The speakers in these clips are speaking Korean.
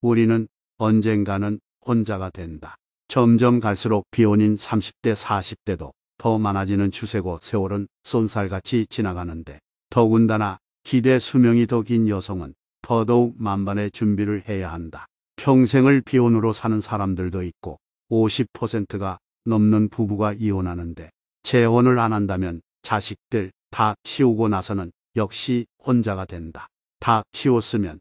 우리는 언젠가는 혼자가 된다. 점점 갈수록 비혼인 30대, 40대도 더 많아지는 추세고 세월은 쏜살같이 지나가는데 더군다나 기대 수명이 더 긴 여성은 더더욱 만반의 준비를 해야 한다. 평생을 비혼으로 사는 사람들도 있고 50%가 넘는 부부가 이혼하는데 재혼을 안 한다면 자식들 다 키우고 나서는 역시 혼자가 된다. 다 키웠으면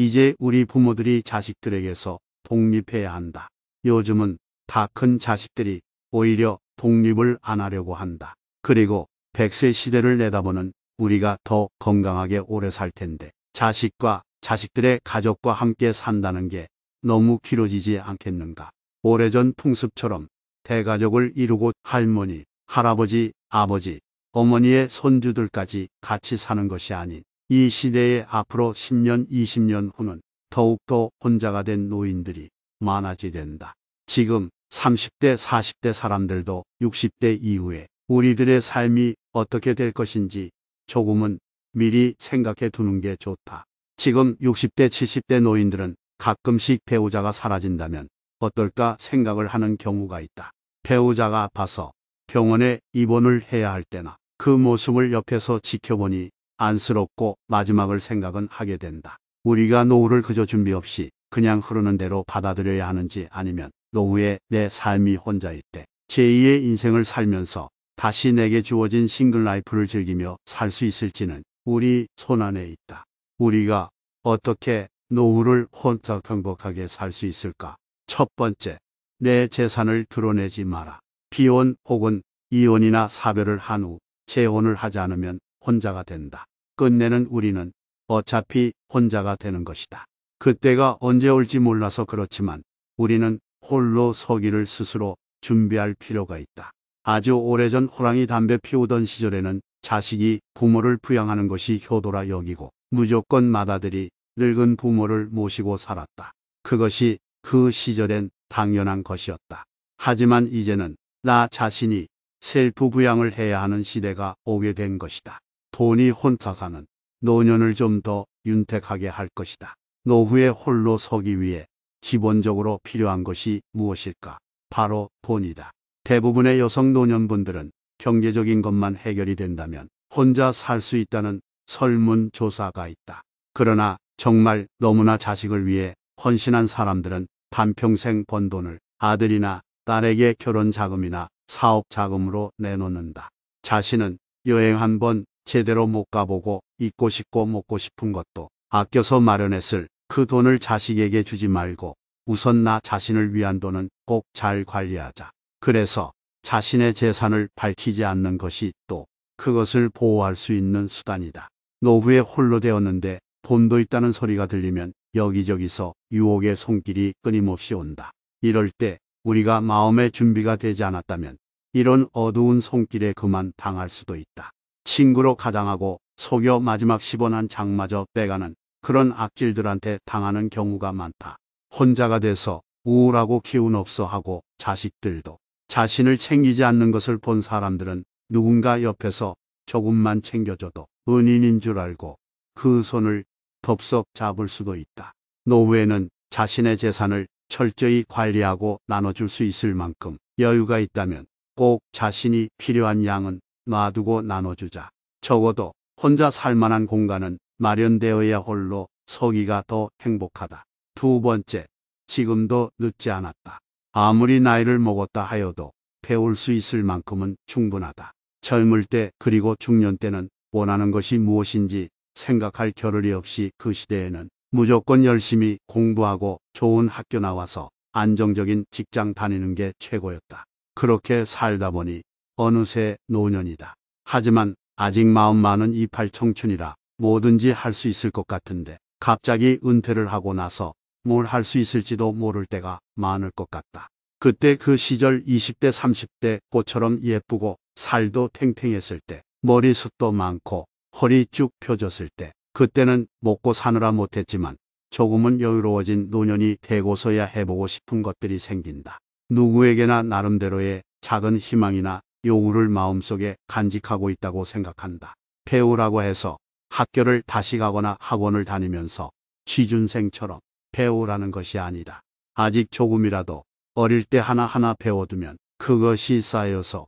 이제 우리 부모들이 자식들에게서 독립해야 한다. 요즘은 다 큰 자식들이 오히려 독립을 안 하려고 한다. 그리고 100세 시대를 내다보는 우리가 더 건강하게 오래 살 텐데 자식과 자식들의 가족과 함께 산다는 게 너무 길어지지 않겠는가. 오래전 풍습처럼 대가족을 이루고 할머니, 할아버지, 아버지, 어머니의 손주들까지 같이 사는 것이 아닌 이시대에 앞으로 10년, 20년 후는 더욱더 혼자가 된 노인들이 많아지된다. 지금 30대, 40대 사람들도 60대 이후에 우리들의 삶이 어떻게 될 것인지 조금은 미리 생각해 두는 게 좋다. 지금 60대, 70대 노인들은 가끔씩 배우자가 사라진다면 어떨까 생각을 하는 경우가 있다. 배우자가 아파서 병원에 입원을 해야 할 때나 그 모습을 옆에서 지켜보니 안쓰럽고 마지막을 생각은 하게 된다. 우리가 노후를 그저 준비 없이 그냥 흐르는 대로 받아들여야 하는지 아니면 노후에 내 삶이 혼자일 때 제2의 인생을 살면서 다시 내게 주어진 싱글 라이프를 즐기며 살 수 있을지는 우리 손안에 있다. 우리가 어떻게 노후를 혼자 행복하게 살 수 있을까? 첫 번째, 내 재산을 드러내지 마라. 비혼 혹은 이혼이나 사별을 한 후 재혼을 하지 않으면 혼자가 된다. 끝내는 우리는 어차피 혼자가 되는 것이다. 그때가 언제 올지 몰라서 그렇지만 우리는 홀로 서기를 스스로 준비할 필요가 있다. 아주 오래전 호랑이 담배 피우던 시절에는 자식이 부모를 부양하는 것이 효도라 여기고 무조건 마다들이 늙은 부모를 모시고 살았다. 그것이 그 시절엔 당연한 것이었다. 하지만 이제는 나 자신이 셀프 부양을 해야 하는 시대가 오게 된 것이다. 돈이 혼탁하는 노년을 좀 더 윤택하게 할 것이다. 노후에 홀로 서기 위해 기본적으로 필요한 것이 무엇일까? 바로 돈이다. 대부분의 여성 노년분들은 경제적인 것만 해결이 된다면 혼자 살 수 있다는 설문조사가 있다. 그러나 정말 너무나 자식을 위해 헌신한 사람들은 반평생 번 돈을 아들이나 딸에게 결혼 자금이나 사업 자금으로 내놓는다. 자신은 여행 한 번, 제대로 못 가보고 잊고 싶고 먹고 싶은 것도 아껴서 마련했을 그 돈을 자식에게 주지 말고 우선 나 자신을 위한 돈은 꼭 잘 관리하자. 그래서 자신의 재산을 밝히지 않는 것이 또 그것을 보호할 수 있는 수단이다. 노후에 홀로 되었는데 돈도 있다는 소리가 들리면 여기저기서 유혹의 손길이 끊임없이 온다. 이럴 때 우리가 마음의 준비가 되지 않았다면 이런 어두운 손길에 그만 당할 수도 있다. 친구로 가장하고 속여 마지막 10원한 장마저 빼가는 그런 악질들한테 당하는 경우가 많다. 혼자가 돼서 우울하고 기운 없어 하고 자식들도 자신을 챙기지 않는 것을 본 사람들은 누군가 옆에서 조금만 챙겨줘도 은인인 줄 알고 그 손을 덥석 잡을 수도 있다. 노후에는 자신의 재산을 철저히 관리하고 나눠줄 수 있을 만큼 여유가 있다면 꼭 자신이 필요한 양은 놔두고 나눠주자. 적어도 혼자 살만한 공간은 마련되어야 홀로 서기가 더 행복하다. 두 번째, 지금도 늦지 않았다. 아무리 나이를 먹었다 하여도 배울 수 있을 만큼은 충분하다. 젊을 때 그리고 중년 때는 원하는 것이 무엇인지 생각할 겨를이 없이 그 시대에는 무조건 열심히 공부하고 좋은 학교 나와서 안정적인 직장 다니는 게 최고였다. 그렇게 살다 보니 어느새 노년이다. 하지만 아직 마음만은 이팔 청춘이라 뭐든지 할 수 있을 것 같은데 갑자기 은퇴를 하고 나서 뭘 할 수 있을지도 모를 때가 많을 것 같다. 그때 그 시절 20대 30대 꽃처럼 예쁘고 살도 탱탱했을 때 머리숱도 많고 허리 쭉 펴졌을 때 그때는 먹고 사느라 못했지만 조금은 여유로워진 노년이 되고서야 해보고 싶은 것들이 생긴다. 누구에게나 나름대로의 작은 희망이나 요구를 마음속에 간직하고 있다고 생각한다. 배우라고 해서 학교를 다시 가거나 학원을 다니면서 취준생처럼 배우라는 것이 아니다. 아직 조금이라도 어릴 때 하나하나 배워두면 그것이 쌓여서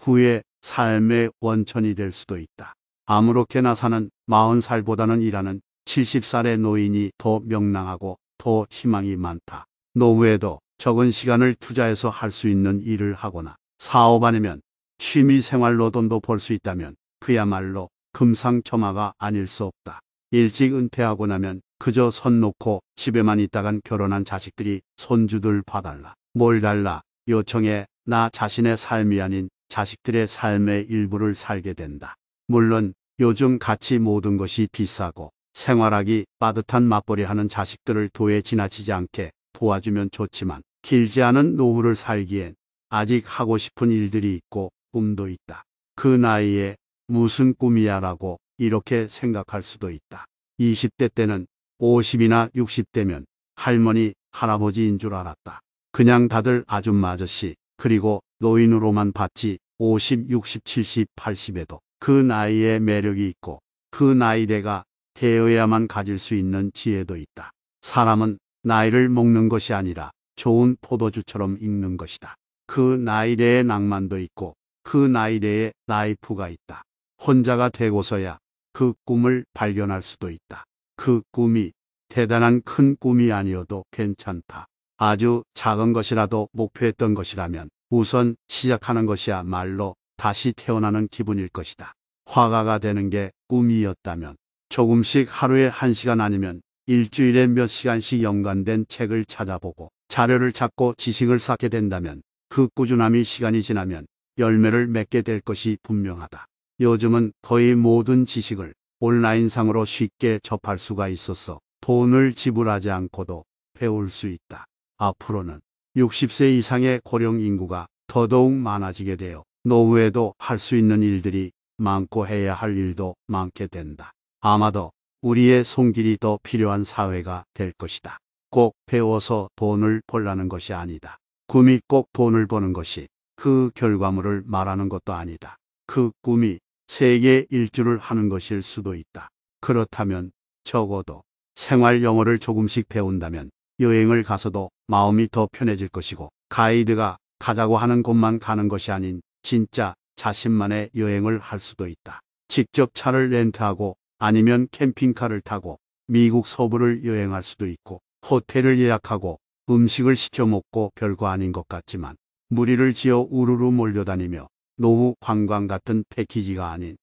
후에 삶의 원천이 될 수도 있다. 아무렇게나 사는 40살보다는 일하는 70살의 노인이 더 명랑하고 더 희망이 많다. 노후에도 적은 시간을 투자해서 할 수 있는 일을 하거나 사업 아니면 취미생활 로돈도 벌 수 있다면 그야말로 금상첨화가 아닐 수 없다. 일찍 은퇴하고 나면 그저 손 놓고 집에만 있다간 결혼한 자식들이 손주들 봐달라. 뭘 달라. 요청해 나 자신의 삶이 아닌 자식들의 삶의 일부를 살게 된다. 물론 요즘 같이 모든 것이 비싸고 생활하기 빠듯한 맞벌이 하는 자식들을 도에 지나치지 않게 도와주면 좋지만 길지 않은 노후를 살기엔 아직 하고 싶은 일들이 있고 꿈도 있다. 그 나이에 무슨 꿈이야 라고 이렇게 생각할 수도 있다. 20대 때는 50이나 60대면 할머니, 할아버지인 줄 알았다. 그냥 다들 아줌마 아저씨, 그리고 노인으로만 봤지 50, 60, 70, 80에도 그 나이에 매력이 있고 그 나이대가 되어야만 가질 수 있는 지혜도 있다. 사람은 나이를 먹는 것이 아니라 좋은 포도주처럼 익는 것이다. 그 나이대의 낭만도 있고 그 나이대에 라이프가 있다. 혼자가 되고서야 그 꿈을 발견할 수도 있다. 그 꿈이 대단한 큰 꿈이 아니어도 괜찮다. 아주 작은 것이라도 목표했던 것이라면 우선 시작하는 것이야말로 다시 태어나는 기분일 것이다. 화가가 되는 게 꿈이었다면 조금씩 하루에 한 시간 아니면 일주일에 몇 시간씩 연관된 책을 찾아보고 자료를 찾고 지식을 쌓게 된다면 그 꾸준함이 시간이 지나면 열매를 맺게 될 것이 분명하다. 요즘은 거의 모든 지식을 온라인상으로 쉽게 접할 수가 있어서 돈을 지불하지 않고도 배울 수 있다. 앞으로는 60세 이상의 고령 인구가 더더욱 많아지게 되어 노후에도 할 수 있는 일들이 많고 해야 할 일도 많게 된다. 아마도 우리의 손길이 더 필요한 사회가 될 것이다. 꼭 배워서 돈을 벌라는 것이 아니다. 꿈이 꼭 돈을 버는 것이 그 결과물을 말하는 것도 아니다. 그 꿈이 세계 일주를 하는 것일 수도 있다. 그렇다면 적어도 생활 영어를 조금씩 배운다면 여행을 가서도 마음이 더 편해질 것이고 가이드가 가자고 하는 곳만 가는 것이 아닌 진짜 자신만의 여행을 할 수도 있다. 직접 차를 렌트하고 아니면 캠핑카를 타고 미국 서부를 여행할 수도 있고 호텔을 예약하고 음식을 시켜 먹고 별거 아닌 것 같지만 무리를 지어 우르르 몰려다니며 노후 관광 같은 패키지가 아닌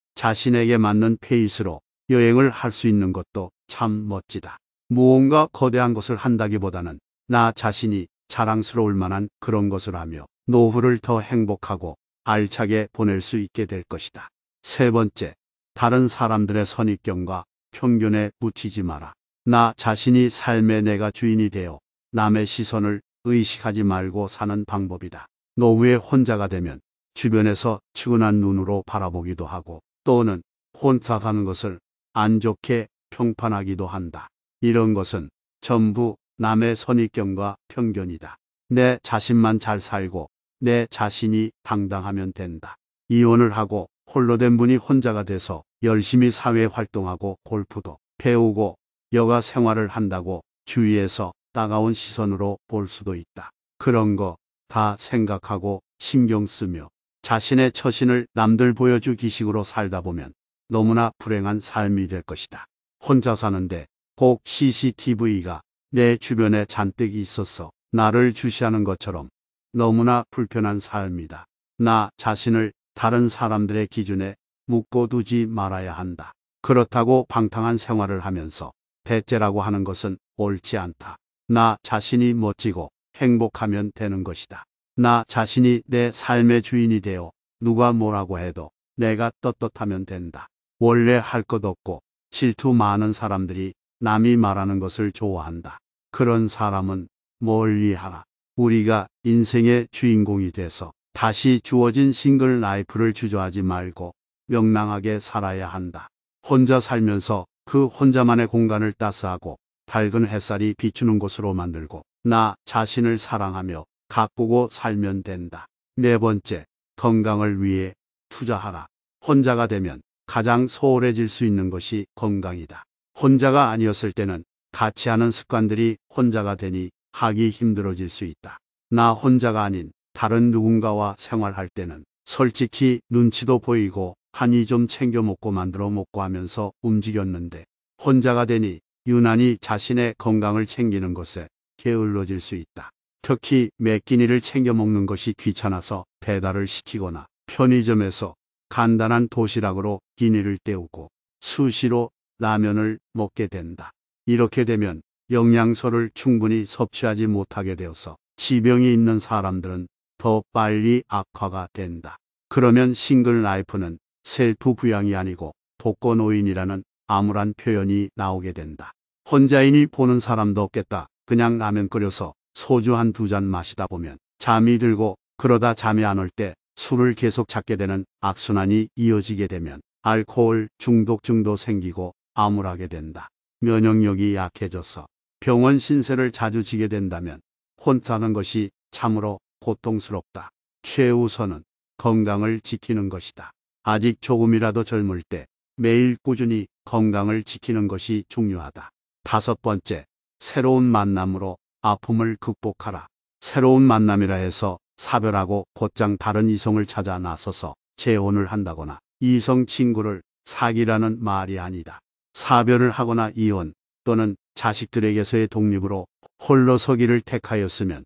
자신에게 맞는 페이스로 여행을 할 수 있는 것도 참 멋지다. 무언가 거대한 것을 한다기보다는 나 자신이 자랑스러울 만한 그런 것을 하며 노후를 더 행복하고 알차게 보낼 수 있게 될 것이다. 세 번째, 다른 사람들의 선입견과 편견에 묻히지 마라. 나 자신이 삶의 내가 주인이 되어 남의 시선을 의식하지 말고 사는 방법이다. 노후에 혼자가 되면 주변에서 치근한 눈으로 바라보기도 하고 또는 혼자 사는 것을 안 좋게 평판하기도 한다. 이런 것은 전부 남의 선입견과 편견이다. 내 자신만 잘 살고 내 자신이 당당하면 된다. 이혼을 하고 홀로 된 분이 혼자가 돼서 열심히 사회 활동하고 골프도 배우고 여가 생활을 한다고 주위에서 따가운 시선으로 볼 수도 있다. 그런 거다 생각하고 신경 쓰며 자신의 처신을 남들 보여주기식으로 살다 보면 너무나 불행한 삶이 될 것이다. 혼자 사는데 꼭 CCTV가 내 주변에 잔뜩 있어서 나를 주시하는 것처럼 너무나 불편한 삶이다. 나 자신을 다른 사람들의 기준에 묶어두지 말아야 한다. 그렇다고 방탕한 생활을 하면서 배째라고 하는 것은 옳지 않다. 나 자신이 멋지고 행복하면 되는 것이다. 나 자신이 내 삶의 주인이 되어 누가 뭐라고 해도 내가 떳떳하면 된다. 원래 할 것 없고 질투 많은 사람들이 남이 말하는 것을 좋아한다. 그런 사람은 멀리하라. 우리가 인생의 주인공이 돼서 다시 주어진 싱글 라이프를 주저하지 말고 명랑하게 살아야 한다. 혼자 살면서 그 혼자만의 공간을 따스하고 밝은 햇살이 비추는 곳으로 만들고 나 자신을 사랑하며 가꾸고 살면 된다. 네 번째, 건강을 위해 투자하라. 혼자가 되면 가장 소홀해질 수 있는 것이 건강이다. 혼자가 아니었을 때는 같이 하는 습관들이 혼자가 되니 하기 힘들어질 수 있다. 나 혼자가 아닌 다른 누군가와 생활할 때는 솔직히 눈치도 보이고 한이 좀 챙겨 먹고 만들어 먹고 하면서 움직였는데 혼자가 되니 유난히 자신의 건강을 챙기는 것에 게을러질 수 있다. 특히 매끼니를 챙겨 먹는 것이 귀찮아서 배달을 시키거나 편의점에서 간단한 도시락으로 끼니를 때우고 수시로 라면을 먹게 된다. 이렇게 되면 영양소를 충분히 섭취하지 못하게 되어서 지병이 있는 사람들은 더 빨리 악화가 된다. 그러면 싱글 라이프는 셀프 부양이 아니고 독거노인이라는 암울한 표현이 나오게 된다. 혼자인이 보는 사람도 없겠다. 그냥 라면 끓여서 소주 한 두 잔 마시다 보면 잠이 들고 그러다 잠이 안 올 때 술을 계속 찾게 되는 악순환이 이어지게 되면 알코올 중독증도 생기고 암울하게 된다. 면역력이 약해져서 병원 신세를 자주 지게 된다면 혼자는 것이 참으로 고통스럽다. 최우선은 건강을 지키는 것이다. 아직 조금이라도 젊을 때 매일 꾸준히 건강을 지키는 것이 중요하다. 다섯 번째, 새로운 만남으로 아픔을 극복하라. 새로운 만남이라 해서 사별하고 곧장 다른 이성을 찾아 나서서 재혼을 한다거나 이성 친구를 사귀라는 말이 아니다. 사별을 하거나 이혼 또는 자식들에게서의 독립으로 홀로 서기를 택하였으면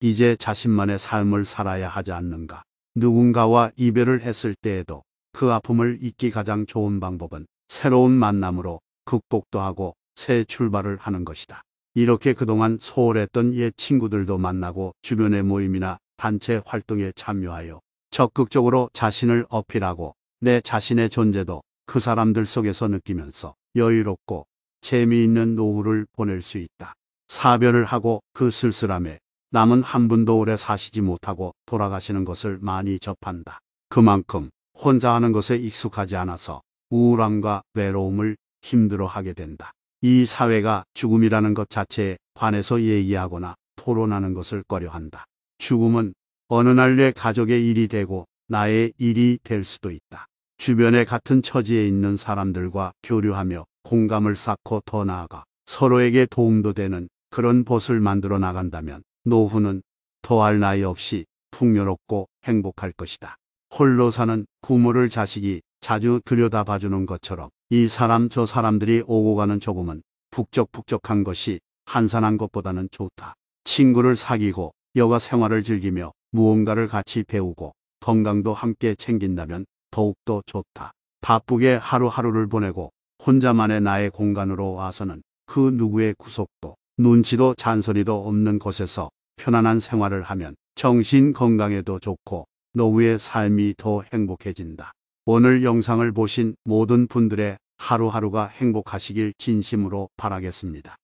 이제 자신만의 삶을 살아야 하지 않는가. 누군가와 이별을 했을 때에도 그 아픔을 잊기 가장 좋은 방법은 새로운 만남으로 극복도 하고 새 출발을 하는 것이다. 이렇게 그동안 소홀했던 옛 친구들도 만나고 주변의 모임이나 단체 활동에 참여하여 적극적으로 자신을 어필하고 내 자신의 존재도 그 사람들 속에서 느끼면서 여유롭고 재미있는 노후를 보낼 수 있다. 사별을 하고 그 쓸쓸함에 남은 한 분도 오래 사시지 못하고 돌아가시는 것을 많이 접한다. 그만큼 혼자 하는 것에 익숙하지 않아서 우울함과 외로움을 힘들어하게 된다. 이 사회가 죽음이라는 것 자체에 관해서 얘기하거나 토론하는 것을 꺼려한다. 죽음은 어느 날 내 가족의 일이 되고 나의 일이 될 수도 있다. 주변에 같은 처지에 있는 사람들과 교류하며 공감을 쌓고 더 나아가 서로에게 도움도 되는 그런 벗을 만들어 나간다면 노후는 더할 나위 없이 풍요롭고 행복할 것이다. 홀로 사는 부모를 자식이 자주 들여다 봐주는 것처럼 이 사람 저 사람들이 오고 가는 조금은 북적북적한 것이 한산한 것보다는 좋다. 친구를 사귀고 여가 생활을 즐기며 무언가를 같이 배우고 건강도 함께 챙긴다면 더욱더 좋다. 바쁘게 하루하루를 보내고 혼자만의 나의 공간으로 와서는 그 누구의 구속도 눈치도 잔소리도 없는 곳에서 편안한 생활을 하면 정신 건강에도 좋고 노후의 삶이 더 행복해진다. 오늘 영상을 보신 모든 분들의 하루하루가 행복하시길 진심으로 바라겠습니다.